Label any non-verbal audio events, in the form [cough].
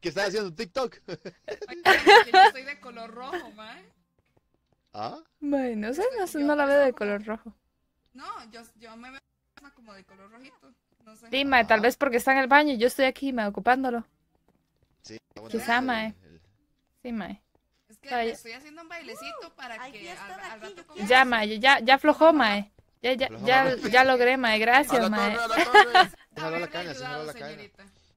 que está haciendo TikTok. Yo estoy de color rojo, mae ¿Ah? Mae, no sé, no, la veo de color rojo. No, yo, yo me veo como de color rojito. No sé. Sí, tal ah. vez porque está en el baño y yo estoy aquí, me ocupándolo. Sí, Quizá, mae. Eh. Sí, mae. Eh. Es que estoy haciendo un bailecito uh, para que al, rato Ya, mae, ya, ya aflojó, mae. Eh. Ya, ya, ya, logré, mae. Gracias, mae. [laughs] señorita.